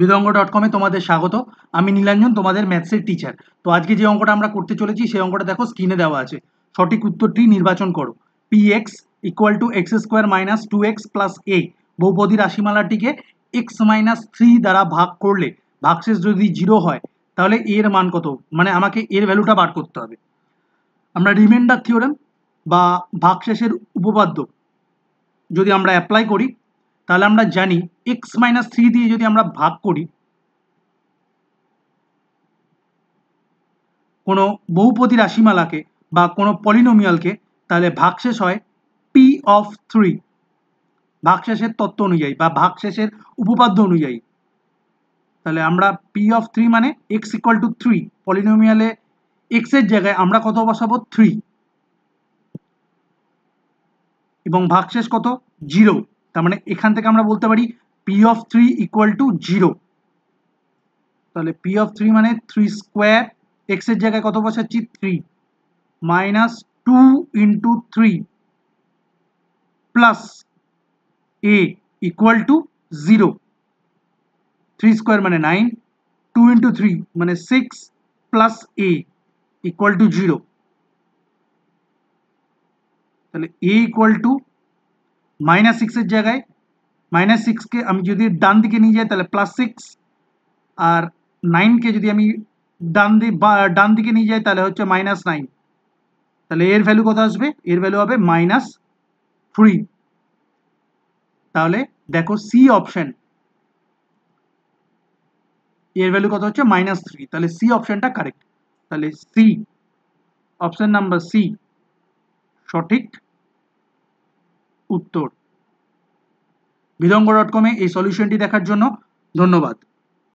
বেদঙ্গ dot কমে তোমাদের স্বাগত আমি নীলাঞ্জন তোমাদের ম্যাথসের টিচার তো আজকে যে অঙ্কটা আমরা করতে চলেছি সেই অঙ্কটা দেখো স্ক্রিনে দেওয়া আছে সঠিক উত্তরটি নির্বাচন করো P X equal to X square minus two X plus A বহুপদী রাশিমালাটিকে এক্স মাইনাস থ্রি দ্বারা ভাগ করলে ভাগশেষ যদি জিরো হয় তাহলে এর মান কত মানে আমাকে এর ভ্যালুটা বার করতে হবে আমরা রিমাইন্ডার থিওরেম বা ভাগশেষের উপপাদ্য যদি আমরা অ্যাপ্লাই করি তাহলে আমরা জানি এক্স মাইনাস থ্রি দিয়ে যদি আমরা ভাগ করি কোনো বহুপতি রাশিমালাকে বা কোনো পলিনোমিয়ালকে তাহলে ভাগশেষ হয় পি অফ থ্রি ভাগশেষের তত্ত্ব অনুযায়ী বা ভাগশেষের উপপাদ্য অনুযায়ী তাহলে আমরা পি অফ থ্রি মানে এক্স ইকুয়াল টু থ্রি পলিনোমিয়ালে এক্সের জায়গায় আমরা কত বসাবো থ্রি এবং ভাগশেষ কত জিরো তার মানে এখান থেকে আমরা বলতে পারি P of three equal to zero তাহলে পি অফ থ্রি মানে থ্রি স্কোয়ার এক্সের জায়গায় কত বসাচ্ছি three minus two into three plus A equal to zero three square মানে নাইন টু ইন্টু থ্রি মানে six plus A equal to zero তাহলে A equal two -6 এর জায়গায় -6 কে আমি যদি ডান দিকে নিয়ে যাই তাহলে +6 আর 9 কে যদি আমি ডান দিকে ডান দিকে নিয়ে যাই তাহলে হচ্ছে -9 তাহলে এর ভ্যালু কত আসবে এর ভ্যালু হবে -3 তাহলে দেখো সি অপশন এর ভ্যালু কত হচ্ছে -3 তাহলে সি অপশনটা करेक्ट তাহলে সি অপশন নাম্বার সি সঠিক উত্তর বিদঙ্গ ডট কমে এই সলিউশনটি দেখার জন্য ধন্যবাদ